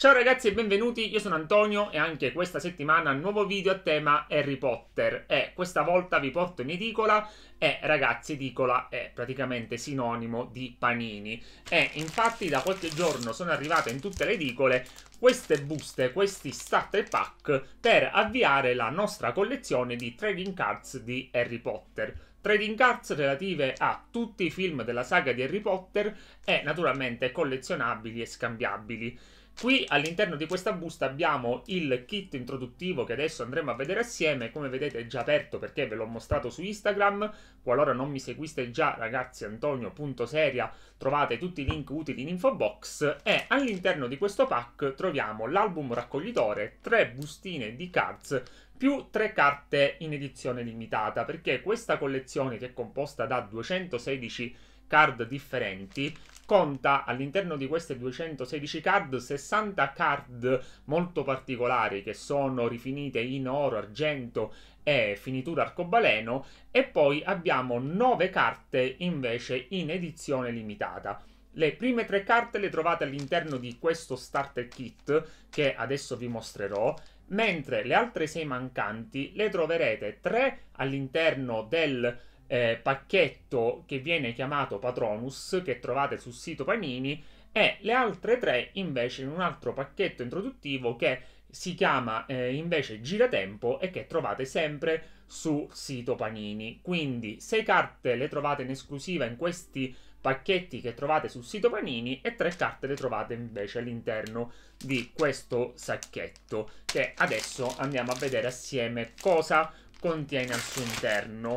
Ciao ragazzi e benvenuti, io sono Antonio e anche questa settimana nuovo video a tema Harry Potter e questa volta vi porto in edicola e ragazzi edicola è praticamente sinonimo di panini e infatti da qualche giorno sono arrivate in tutte le edicole queste buste, questi starter pack per avviare la nostra collezione di trading cards di Harry Potter trading cards relative a tutti i film della saga di Harry Potter e naturalmente collezionabili e scambiabili Qui all'interno di questa busta abbiamo il kit introduttivo che adesso andremo a vedere assieme, come vedete è già aperto perché ve l'ho mostrato su Instagram, qualora non mi seguiste già ragazzi antonio.seria trovate tutti i link utili in info box e all'interno di questo pack troviamo l'album raccoglitore, tre bustine di cards più tre carte in edizione limitata perché questa collezione che è composta da 216 card differenti conta all'interno di queste 216 card 60 card molto particolari che sono rifinite in oro, argento e finitura arcobaleno e poi abbiamo 9 carte invece in edizione limitata. Le prime tre carte le trovate all'interno di questo starter kit che adesso vi mostrerò mentre le altre 6 mancanti le troverete 3 all'interno del eh, pacchetto che viene chiamato Patronus, che trovate sul sito Panini, e le altre tre invece in un altro pacchetto introduttivo che si chiama eh, invece Giratempo e che trovate sempre sul sito Panini. Quindi sei carte le trovate in esclusiva in questi pacchetti che trovate sul sito Panini e tre carte le trovate invece all'interno di questo sacchetto che adesso andiamo a vedere assieme cosa contiene al suo interno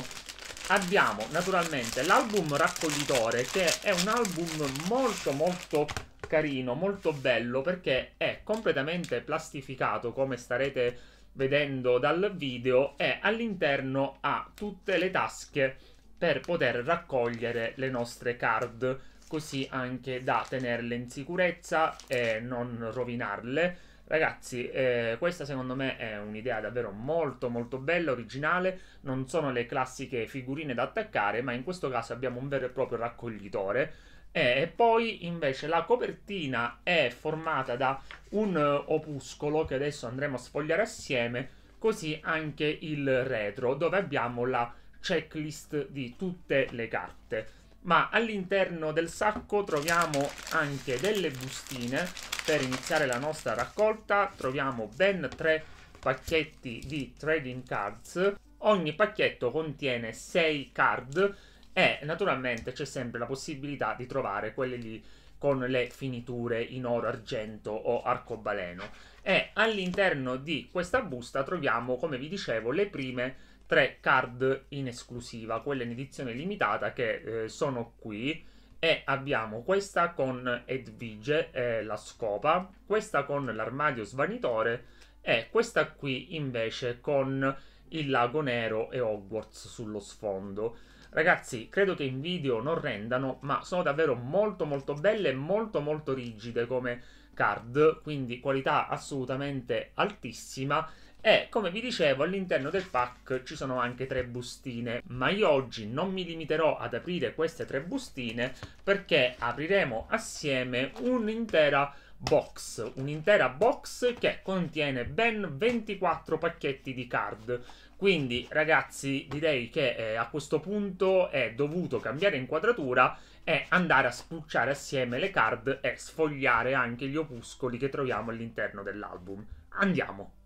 abbiamo naturalmente l'album raccoglitore che è un album molto molto carino, molto bello perché è completamente plastificato come starete vedendo dal video e all'interno ha tutte le tasche per poter raccogliere le nostre card così anche da tenerle in sicurezza e non rovinarle Ragazzi, eh, questa secondo me è un'idea davvero molto molto bella, originale, non sono le classiche figurine da attaccare, ma in questo caso abbiamo un vero e proprio raccoglitore. Eh, e poi invece la copertina è formata da un opuscolo che adesso andremo a sfogliare assieme, così anche il retro, dove abbiamo la checklist di tutte le carte ma all'interno del sacco troviamo anche delle bustine per iniziare la nostra raccolta troviamo ben tre pacchetti di trading cards ogni pacchetto contiene 6 card e naturalmente c'è sempre la possibilità di trovare quelle lì con le finiture in oro, argento o arcobaleno e all'interno di questa busta troviamo come vi dicevo le prime tre card in esclusiva, quelle in edizione limitata che eh, sono qui e abbiamo questa con Edvige e eh, la scopa, questa con l'armadio svanitore e questa qui invece con il lago nero e Hogwarts sullo sfondo. Ragazzi, credo che in video non rendano, ma sono davvero molto molto belle e molto molto rigide come card, quindi qualità assolutamente altissima e come vi dicevo, all'interno del pack ci sono anche tre bustine, ma io oggi non mi limiterò ad aprire queste tre bustine perché apriremo assieme un'intera box, un'intera box che contiene ben 24 pacchetti di card. Quindi ragazzi direi che eh, a questo punto è dovuto cambiare inquadratura e andare a spulciare assieme le card e sfogliare anche gli opuscoli che troviamo all'interno dell'album. Andiamo!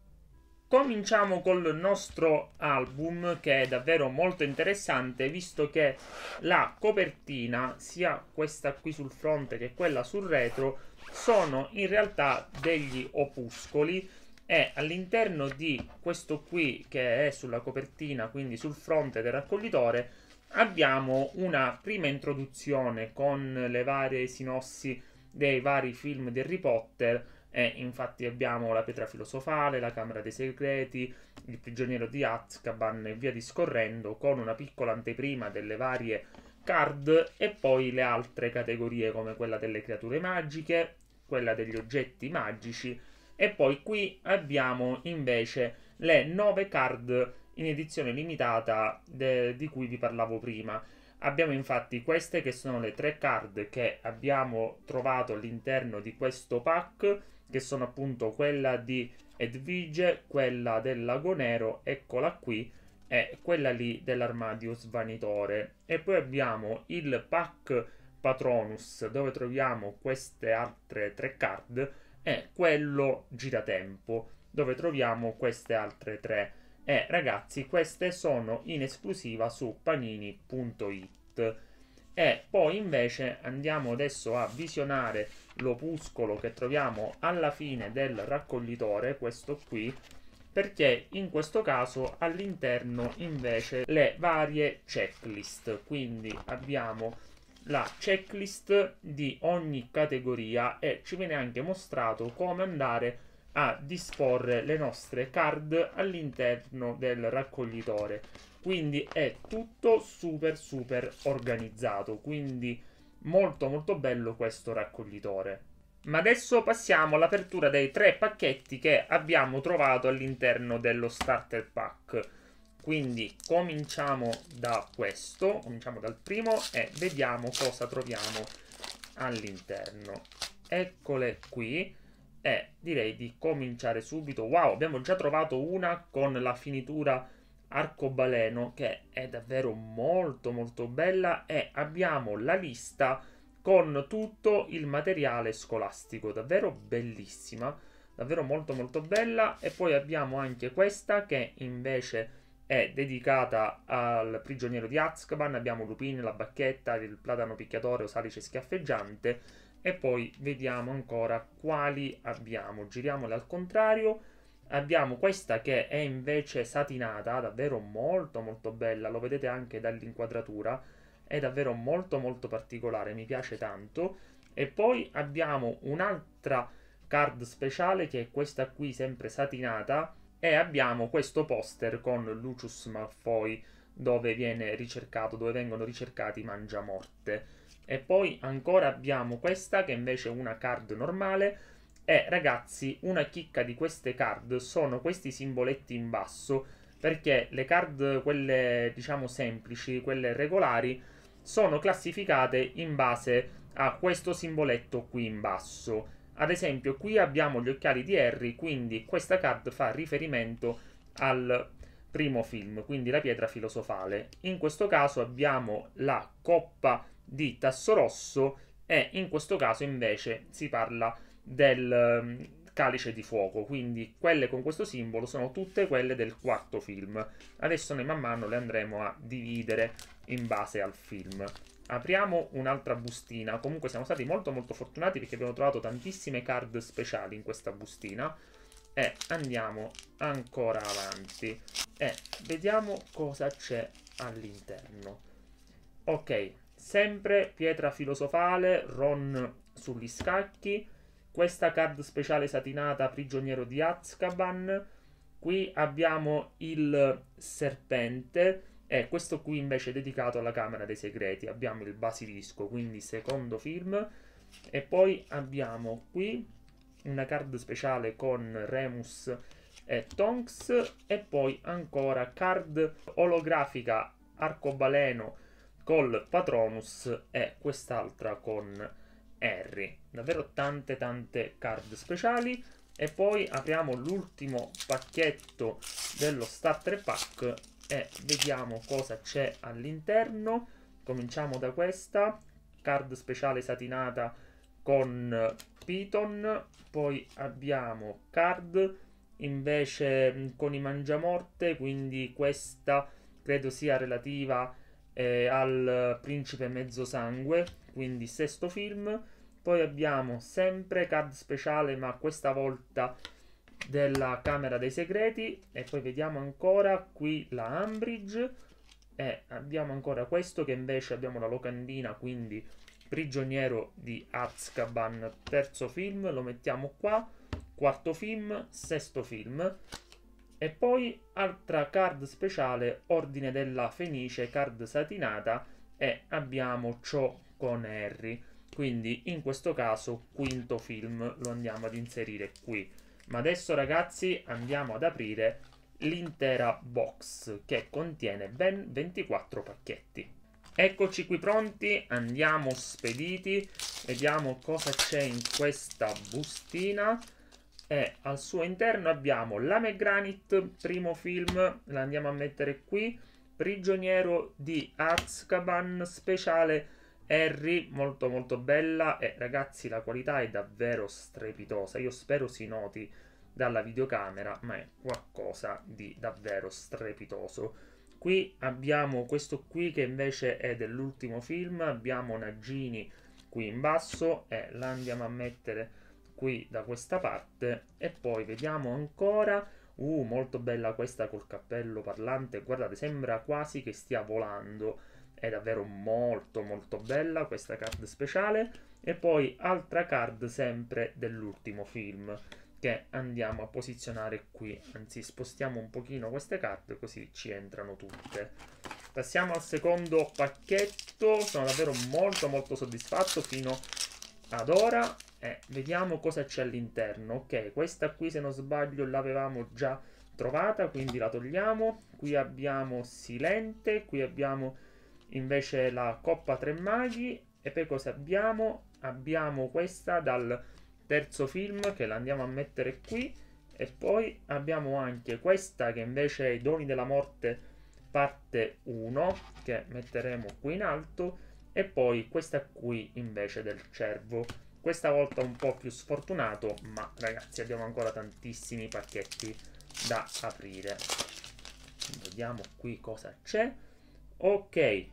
Cominciamo col nostro album che è davvero molto interessante visto che la copertina, sia questa qui sul fronte che quella sul retro, sono in realtà degli opuscoli e all'interno di questo qui che è sulla copertina, quindi sul fronte del raccoglitore, abbiamo una prima introduzione con le varie sinossi dei vari film di Harry Potter e infatti abbiamo la pietra filosofale, la camera dei segreti, il prigioniero di Azkaban e via discorrendo, con una piccola anteprima delle varie card e poi le altre categorie come quella delle creature magiche, quella degli oggetti magici e poi qui abbiamo invece le 9 card in edizione limitata de- di cui vi parlavo prima. Abbiamo infatti queste che sono le tre card che abbiamo trovato all'interno di questo pack che sono appunto quella di Edvige, quella del Lago Nero, eccola qui, e quella lì dell'Armadius Vanitore. E poi abbiamo il pack Patronus, dove troviamo queste altre tre card, e quello Giratempo, dove troviamo queste altre tre. E ragazzi, queste sono in esclusiva su panini.it. E poi invece andiamo adesso a visionare l'opuscolo che troviamo alla fine del raccoglitore, questo qui, perché in questo caso all'interno invece le varie checklist, quindi abbiamo la checklist di ogni categoria e ci viene anche mostrato come andare a disporre le nostre card all'interno del raccoglitore quindi è tutto super super organizzato quindi Molto molto bello questo raccoglitore. Ma adesso passiamo all'apertura dei tre pacchetti che abbiamo trovato all'interno dello starter pack. Quindi cominciamo da questo, cominciamo dal primo e vediamo cosa troviamo all'interno. Eccole qui e direi di cominciare subito. Wow, abbiamo già trovato una con la finitura Arcobaleno che è davvero molto molto bella e abbiamo la lista con tutto il materiale scolastico, davvero bellissima, davvero molto molto bella e poi abbiamo anche questa che invece è dedicata al prigioniero di Azkaban, abbiamo Lupin, la bacchetta, il platano picchiatore o salice schiaffeggiante e poi vediamo ancora quali abbiamo, giriamole al contrario abbiamo questa che è invece satinata, davvero molto molto bella, lo vedete anche dall'inquadratura, è davvero molto molto particolare, mi piace tanto. E poi abbiamo un'altra card speciale che è questa qui, sempre satinata, e abbiamo questo poster con Lucius Malfoy dove viene ricercato, dove vengono ricercati i mangiamorte. E poi ancora abbiamo questa che invece è una card normale e eh, ragazzi, una chicca di queste card sono questi simboletti in basso, perché le card, quelle diciamo semplici, quelle regolari, sono classificate in base a questo simboletto qui in basso. Ad esempio, qui abbiamo gli occhiali di Harry, quindi questa card fa riferimento al primo film, quindi la pietra filosofale. In questo caso abbiamo la coppa di Tasso Rosso e in questo caso invece si parla di del ehm, calice di fuoco, quindi quelle con questo simbolo sono tutte quelle del quarto film. Adesso noi man mano le andremo a dividere in base al film. Apriamo un'altra bustina, comunque siamo stati molto molto fortunati perché abbiamo trovato tantissime card speciali in questa bustina e andiamo ancora avanti e vediamo cosa c'è all'interno. Ok, sempre pietra filosofale, Ron sugli scacchi, questa card speciale satinata prigioniero di Azkaban. Qui abbiamo il serpente e eh, questo qui invece è dedicato alla Camera dei Segreti. Abbiamo il basilisco, quindi secondo film. E poi abbiamo qui una card speciale con Remus e Tonks e poi ancora card olografica arcobaleno col Patronus e quest'altra con Harry. Davvero tante tante card speciali. E poi apriamo l'ultimo pacchetto dello starter pack e vediamo cosa c'è all'interno. Cominciamo da questa, card speciale satinata con Python, poi abbiamo card invece mm, con i mangiamorte, quindi questa credo sia relativa eh, al principe mezzosangue, quindi sesto film poi abbiamo sempre card speciale, ma questa volta della Camera dei Segreti. E poi vediamo ancora qui la Ambridge. E abbiamo ancora questo che invece abbiamo la locandina, quindi Prigioniero di Azkaban, terzo film, lo mettiamo qua. Quarto film, sesto film. E poi altra card speciale, Ordine della Fenice, card satinata. E abbiamo ciò con Harry quindi in questo caso quinto film lo andiamo ad inserire qui ma adesso ragazzi andiamo ad aprire l'intera box che contiene ben 24 pacchetti eccoci qui pronti andiamo spediti vediamo cosa c'è in questa bustina e al suo interno abbiamo Lame Granite, primo film, l'andiamo a mettere qui, Prigioniero di Azkaban, speciale Harry, molto molto bella e eh, ragazzi la qualità è davvero strepitosa, io spero si noti dalla videocamera, ma è qualcosa di davvero strepitoso. Qui abbiamo questo qui che invece è dell'ultimo film, abbiamo Nagini qui in basso e eh, la andiamo a mettere qui da questa parte e poi vediamo ancora uh molto bella questa col cappello parlante guardate sembra quasi che stia volando è davvero molto molto bella questa card speciale e poi altra card sempre dell'ultimo film che andiamo a posizionare qui anzi spostiamo un pochino queste card così ci entrano tutte passiamo al secondo pacchetto sono davvero molto molto soddisfatto fino ad ora eh, vediamo cosa c'è all'interno ok questa qui se non sbaglio l'avevamo già trovata quindi la togliamo qui abbiamo Silente qui abbiamo invece la Coppa Tre Maghi e poi cosa abbiamo? Abbiamo questa dal terzo film che la andiamo a mettere qui e poi abbiamo anche questa che invece è I Doni della Morte parte 1 che metteremo qui in alto e poi questa qui invece del cervo questa volta un po' più sfortunato ma ragazzi abbiamo ancora tantissimi pacchetti da aprire vediamo qui cosa c'è Ok,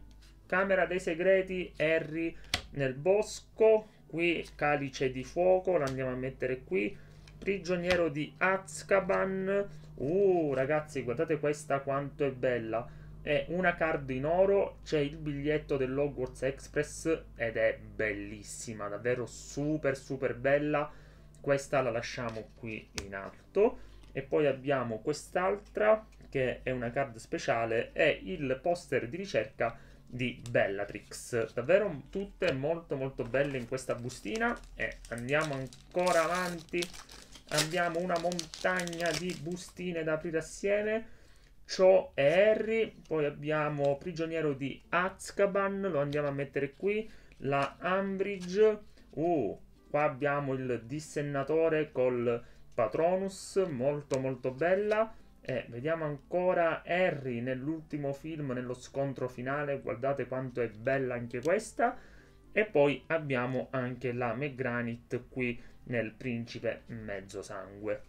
Camera dei Segreti, Harry nel bosco. Qui Calice di Fuoco, l'andiamo a mettere qui. Prigioniero di Azkaban. Uh, ragazzi, guardate questa quanto è bella. È una card in oro, c'è il biglietto dell'Hogwarts Express ed è bellissima, davvero super super bella. Questa la lasciamo qui in alto. E poi abbiamo quest'altra che è una card speciale, è il poster di ricerca di Bellatrix. Davvero tutte molto molto belle in questa bustina e andiamo ancora avanti. Abbiamo una montagna di bustine da aprire assieme. Cho e Harry, poi abbiamo Prigioniero di Azkaban, lo andiamo a mettere qui, la Ambridge, uh, qua abbiamo il dissennatore col Patronus, molto molto bella, e eh, vediamo ancora Harry nell'ultimo film, nello scontro finale, guardate quanto è bella anche questa. E poi abbiamo anche la McGranit qui nel Principe Mezzosangue.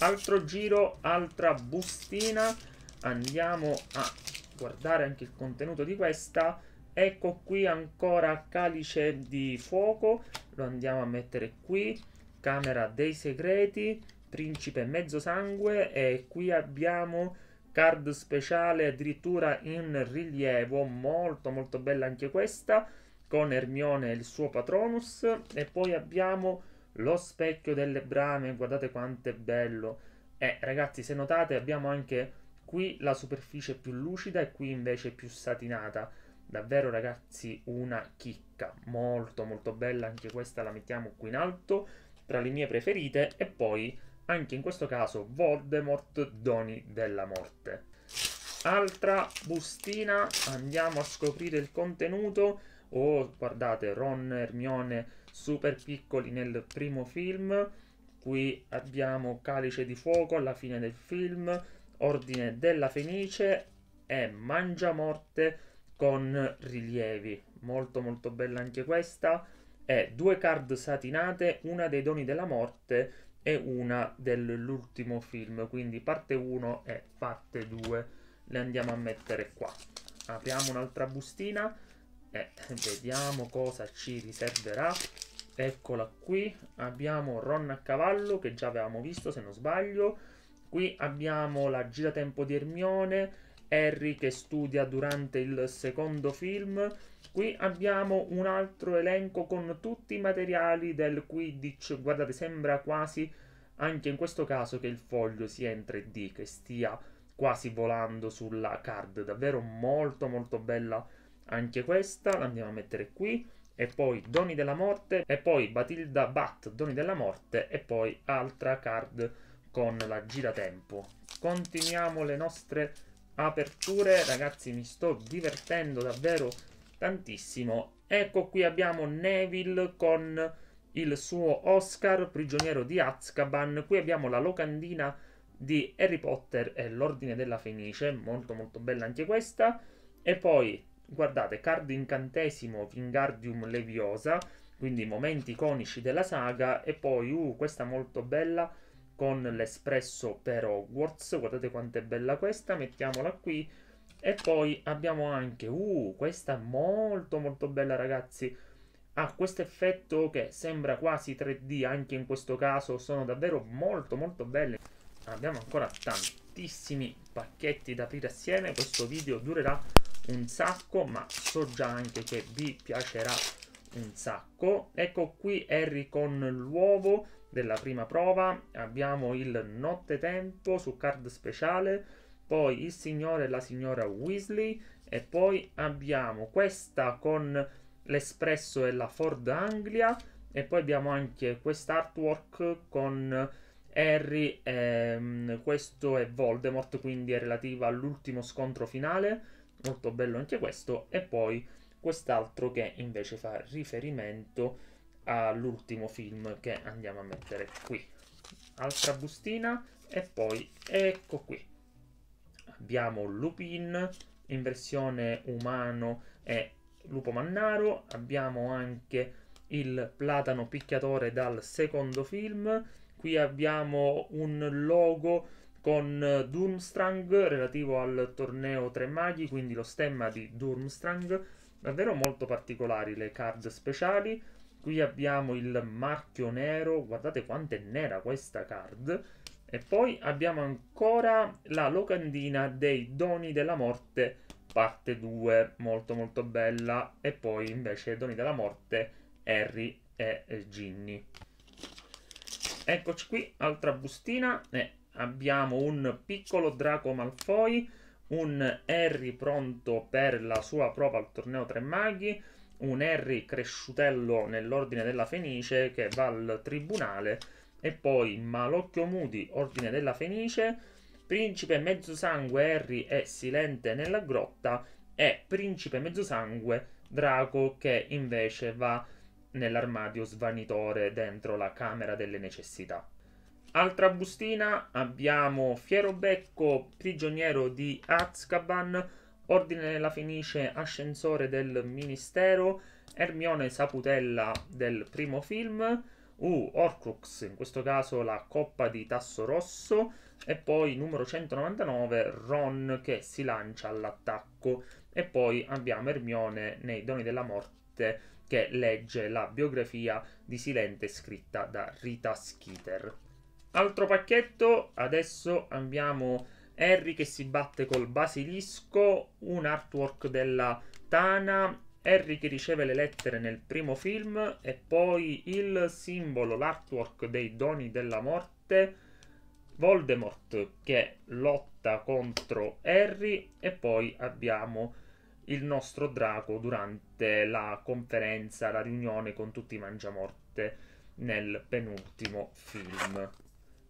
Altro giro, altra bustina, andiamo a guardare anche il contenuto di questa. Ecco qui ancora calice di fuoco, lo andiamo a mettere qui, camera dei segreti Principe Mezzosangue e qui abbiamo card speciale addirittura in rilievo, molto molto bella anche questa, con Ermione e il suo Patronus e poi abbiamo lo specchio delle brame, guardate quanto è bello. E ragazzi se notate abbiamo anche qui la superficie più lucida e qui invece più satinata. Davvero ragazzi una chicca, molto molto bella anche questa la mettiamo qui in alto tra le mie preferite e poi anche in questo caso Voldemort, doni della morte. Altra bustina, andiamo a scoprire il contenuto. Oh, guardate, Ron e Hermione super piccoli nel primo film. Qui abbiamo Calice di Fuoco alla fine del film, Ordine della Fenice e Mangiamorte con rilievi. Molto molto bella anche questa. E due card satinate, una dei doni della morte e una dell'ultimo film, quindi parte 1 e parte 2 le andiamo a mettere qua. Apriamo un'altra bustina e vediamo cosa ci riserverà. Eccola qui, abbiamo Ron a cavallo che già avevamo visto se non sbaglio. Qui abbiamo la giratempo di Ermione, Harry che studia durante il secondo film Qui abbiamo un altro elenco con tutti i materiali del Quidditch. Guardate, sembra quasi anche in questo caso che il foglio sia in 3D, che stia quasi volando sulla card. Davvero molto molto bella anche questa. L'andiamo a mettere qui. E poi Doni della Morte. E poi Batilda Bat, Doni della Morte. E poi altra card con la giratempo. Continuiamo le nostre aperture. Ragazzi, mi sto divertendo davvero tantissimo. Ecco qui abbiamo Neville con il suo Oscar, prigioniero di Azkaban. Qui abbiamo la locandina di Harry Potter e l'Ordine della Fenice, molto molto bella anche questa. E poi, guardate, Cardo Incantesimo, Vingardium Leviosa, quindi momenti iconici della saga. E poi, uh, questa molto bella, con l'espresso per Hogwarts, guardate quanto è bella questa, mettiamola qui e poi abbiamo anche, uh, questa molto molto bella ragazzi, ha questo effetto che sembra quasi 3D anche in questo caso, sono davvero molto molto belle. Abbiamo ancora tantissimi pacchetti da aprire assieme, questo video durerà un sacco, ma so già anche che vi piacerà un sacco. Ecco qui Harry con l'uovo della prima prova, abbiamo il nottetempo su card speciale, poi il signore e la signora Weasley e poi abbiamo questa con l'espresso e la Ford Anglia e poi abbiamo anche quest'artwork con Harry e mm, questo è Voldemort quindi è relativa all'ultimo scontro finale molto bello anche questo e poi quest'altro che invece fa riferimento all'ultimo film che andiamo a mettere qui altra bustina e poi ecco qui abbiamo Lupin in versione umano e lupo mannaro, abbiamo anche il platano picchiatore dal secondo film, qui abbiamo un logo con Durmstrang relativo al torneo Tre Maghi, quindi lo stemma di Durmstrang, davvero molto particolari le card speciali, qui abbiamo il marchio nero, guardate quanto è nera questa card, e poi abbiamo ancora la locandina dei Doni della Morte, parte 2, molto molto bella. E poi invece Doni della Morte, Harry e Ginny. Eccoci qui, altra bustina. Eh, abbiamo un piccolo Draco Malfoy, un Harry pronto per la sua prova al torneo Tre Maghi, un Harry cresciutello nell'Ordine della Fenice che va al tribunale e poi Malocchio Mudi, Ordine della Fenice, Principe Mezzosangue Harry è silente nella grotta e Principe Mezzosangue Draco che invece va nell'armadio svanitore dentro la camera delle necessità. Altra bustina abbiamo Fierobecco, prigioniero di Azkaban, Ordine della Fenice, ascensore del Ministero, Ermione Saputella del primo film, Uh, Orcrux, in questo caso la coppa di tasso rosso. E poi numero 199, Ron che si lancia all'attacco. E poi abbiamo Ermione nei Doni della Morte che legge la biografia di Silente scritta da Rita Skeeter. Altro pacchetto, adesso abbiamo Harry che si batte col basilisco, un artwork della Tana Harry che riceve le lettere nel primo film e poi il simbolo, l'artwork dei doni della morte, Voldemort che lotta contro Harry e poi abbiamo il nostro drago durante la conferenza, la riunione con tutti i mangiamorte nel penultimo film.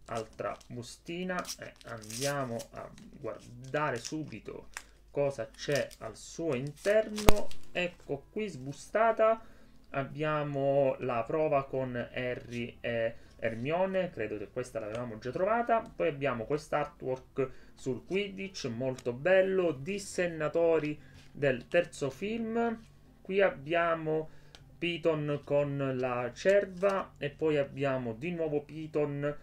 Altra bustina e eh, andiamo a guardare subito cosa c'è al suo interno. Ecco qui sbustata abbiamo la prova con Harry e Hermione, credo che questa l'avevamo già trovata. Poi abbiamo quest'artwork sul Quidditch, molto bello, Dissennatori del terzo film. Qui abbiamo Piton con la cerva e poi abbiamo di nuovo Piton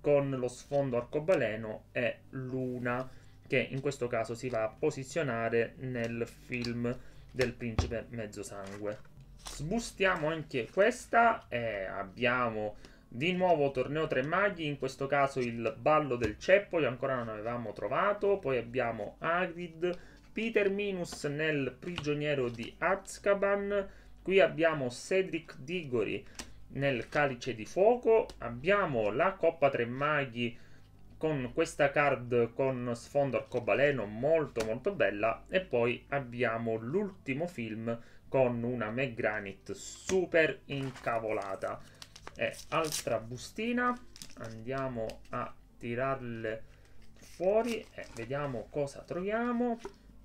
con lo sfondo arcobaleno e Luna che in questo caso si va a posizionare nel film del principe mezzosangue. Sbustiamo anche questa e abbiamo di nuovo torneo tre maghi, in questo caso il ballo del ceppo che ancora non avevamo trovato, poi abbiamo Agrid, Peter Minus nel prigioniero di Azkaban, qui abbiamo Cedric Diggory nel calice di fuoco, abbiamo la coppa tre maghi con questa card con sfondo arcobaleno molto molto bella e poi abbiamo l'ultimo film con una Meg Granite super incavolata e altra bustina andiamo a tirarle fuori e vediamo cosa troviamo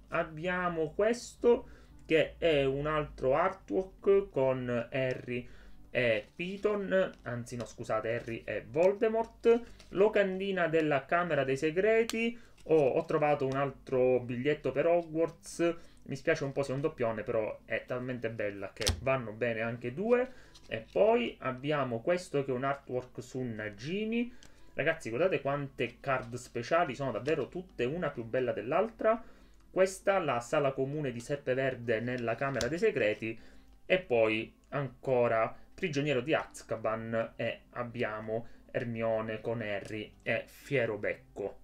abbiamo questo che è un altro artwork con Harry è Piton, anzi no scusate, Harry è Voldemort, locandina della Camera dei Segreti, oh, ho trovato un altro biglietto per Hogwarts, mi spiace un po' se è un doppione, però è talmente bella che vanno bene anche due, e poi abbiamo questo che è un artwork su Nagini, ragazzi guardate quante card speciali, sono davvero tutte una più bella dell'altra, questa la sala comune di Serpeverde nella Camera dei Segreti, e poi ancora Prigioniero di Azkaban e abbiamo Ermione con Harry e Fierobecco.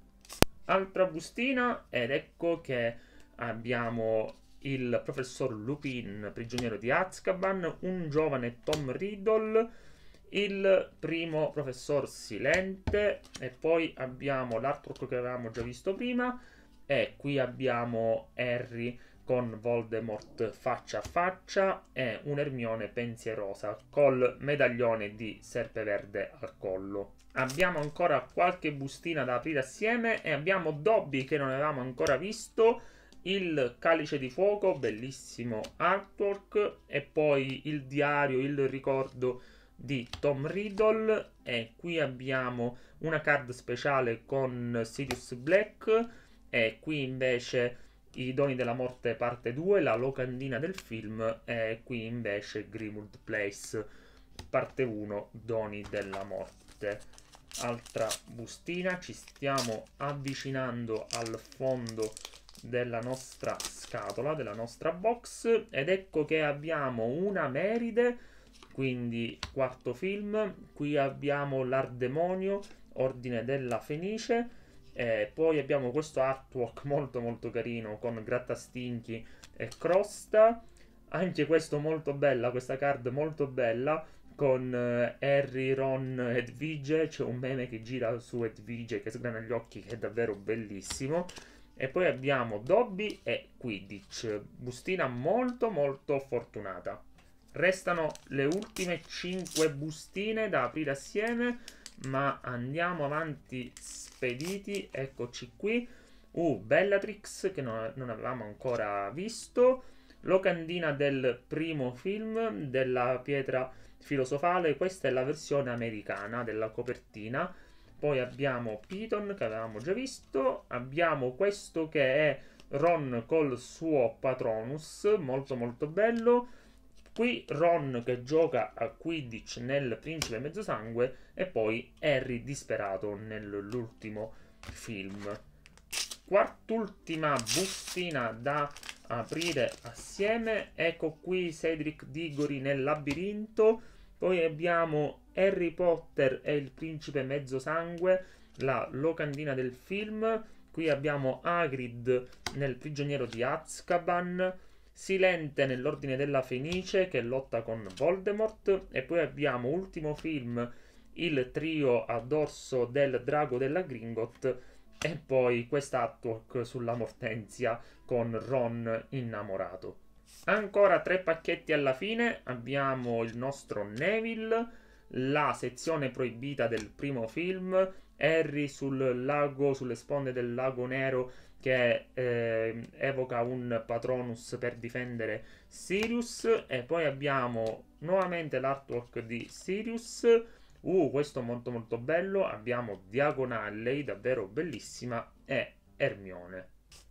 Altra bustina ed ecco che abbiamo il professor Lupin, prigioniero di Azkaban, un giovane Tom Riddle, il primo professor Silente e poi abbiamo l'artwork che avevamo già visto prima e qui abbiamo Harry con Voldemort faccia a faccia e un Ermione pensierosa col medaglione di Serpeverde al collo. Abbiamo ancora qualche bustina da aprire assieme e abbiamo Dobby che non avevamo ancora visto, il calice di fuoco, bellissimo artwork, e poi il diario, il ricordo di Tom Riddle e qui abbiamo una card speciale con Sirius Black e qui invece i doni della morte parte 2, la locandina del film e qui invece Grimwood Place, parte 1, doni della morte. Altra bustina, ci stiamo avvicinando al fondo della nostra scatola, della nostra box ed ecco che abbiamo una meride, quindi quarto film, qui abbiamo l'ardemonio, ordine della fenice, eh, poi abbiamo questo artwork molto molto carino con grattastinchi e crosta. Anche questo molto bella, questa card molto bella con eh, Harry, Ron ed Vige. C'è un meme che gira su Edvige che sgrana gli occhi che è davvero bellissimo. E poi abbiamo Dobby e Quidditch. Bustina molto molto fortunata. Restano le ultime 5 bustine da aprire assieme ma andiamo avanti spediti, eccoci qui. Uh, Bellatrix, che no, non avevamo ancora visto. Locandina del primo film, della pietra filosofale, questa è la versione americana della copertina. Poi abbiamo Piton, che avevamo già visto. Abbiamo questo che è Ron col suo Patronus, molto molto bello. Qui Ron che gioca a Quidditch nel Principe Mezzosangue e poi Harry disperato nell'ultimo film. Quart'ultima bustina da aprire assieme. Ecco qui Cedric Diggory nel labirinto. Poi abbiamo Harry Potter e il Principe Mezzosangue, la locandina del film. Qui abbiamo Hagrid nel Prigioniero di Azkaban. Silente nell'Ordine della Fenice che lotta con Voldemort e poi abbiamo ultimo film il trio a dorso del drago della Gringot e poi questa artwork sulla Mortensia con Ron innamorato. Ancora tre pacchetti alla fine, abbiamo il nostro Neville, la sezione proibita del primo film, Harry sul lago, sulle sponde del lago nero che eh, evoca un Patronus per difendere Sirius e poi abbiamo nuovamente l'artwork di Sirius uh, questo è molto molto bello abbiamo Diagonale davvero bellissima e Hermione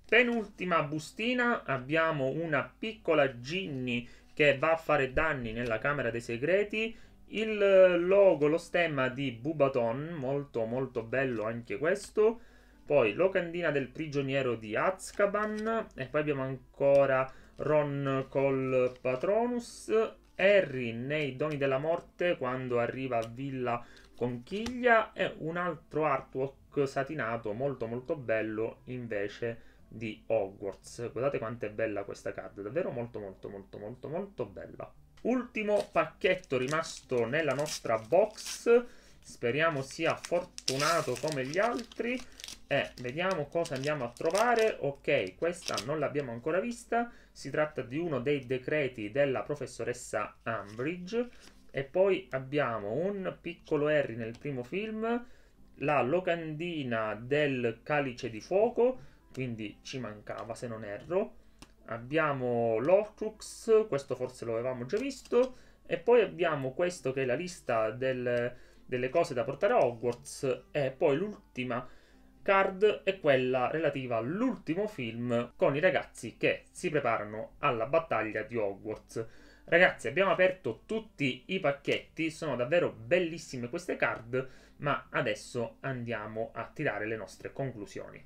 penultima bustina abbiamo una piccola Ginny che va a fare danni nella Camera dei Segreti il logo, lo stemma di Bubaton molto molto bello anche questo poi locandina del prigioniero di Azkaban. E poi abbiamo ancora Ron col Patronus. Harry nei Doni della Morte quando arriva a Villa Conchiglia. E un altro artwork satinato molto molto bello invece di Hogwarts. Guardate quanto è bella questa card, davvero molto molto molto molto molto bella. Ultimo pacchetto rimasto nella nostra box, speriamo sia fortunato come gli altri. E eh, vediamo cosa andiamo a trovare. Ok, questa non l'abbiamo ancora vista. Si tratta di uno dei decreti della professoressa Umbridge. E poi abbiamo un piccolo Harry nel primo film, la locandina del calice di fuoco, quindi ci mancava se non erro. Abbiamo l'Orcrux, questo forse lo avevamo già visto. E poi abbiamo questo che è la lista del, delle cose da portare a Hogwarts. E poi l'ultima card è quella relativa all'ultimo film con i ragazzi che si preparano alla battaglia di Hogwarts. Ragazzi, abbiamo aperto tutti i pacchetti, sono davvero bellissime queste card, ma adesso andiamo a tirare le nostre conclusioni.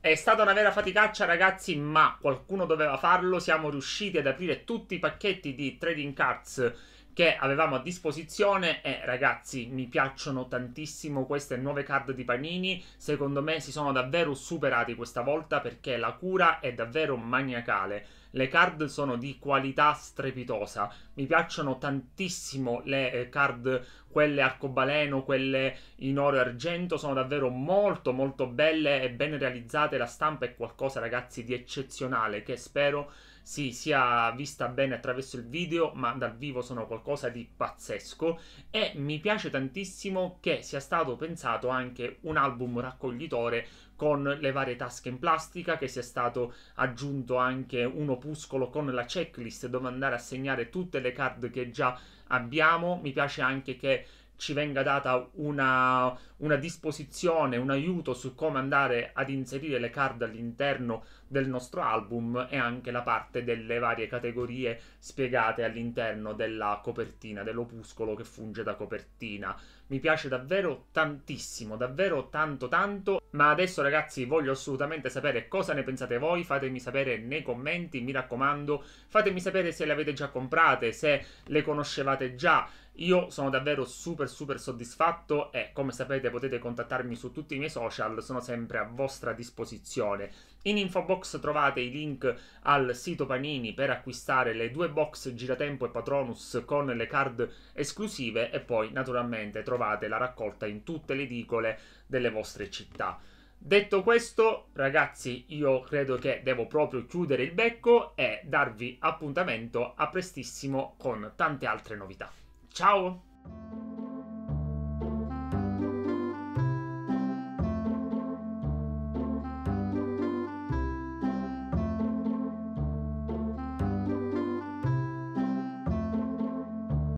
È stata una vera faticaccia ragazzi, ma qualcuno doveva farlo, siamo riusciti ad aprire tutti i pacchetti di trading cards che avevamo a disposizione e ragazzi mi piacciono tantissimo queste nuove card di Panini, secondo me si sono davvero superati questa volta perché la cura è davvero maniacale. Le card sono di qualità strepitosa, mi piacciono tantissimo le eh, card, quelle arcobaleno, quelle in oro e argento, sono davvero molto molto belle e ben realizzate, la stampa è qualcosa ragazzi di eccezionale che spero si sia vista bene attraverso il video, ma dal vivo sono qualcosa di pazzesco e mi piace tantissimo che sia stato pensato anche un album raccoglitore con le varie tasche in plastica, che sia stato aggiunto anche un opuscolo con la checklist dove andare a segnare tutte le card che già abbiamo. Mi piace anche che ci venga data una, una, disposizione, un aiuto su come andare ad inserire le card all'interno del nostro album e anche la parte delle varie categorie spiegate all'interno della copertina, dell'opuscolo che funge da copertina. Mi piace davvero tantissimo, davvero tanto tanto, ma adesso ragazzi voglio assolutamente sapere cosa ne pensate voi, fatemi sapere nei commenti, mi raccomando, fatemi sapere se le avete già comprate, se le conoscevate già, io sono davvero super super soddisfatto e come sapete potete contattarmi su tutti i miei social, sono sempre a vostra disposizione. In info box trovate i link al sito Panini per acquistare le due box Giratempo e Patronus con le card esclusive e poi naturalmente trovate la raccolta in tutte le edicole delle vostre città. Detto questo, ragazzi, io credo che devo proprio chiudere il becco e darvi appuntamento a prestissimo con tante altre novità. Ciao!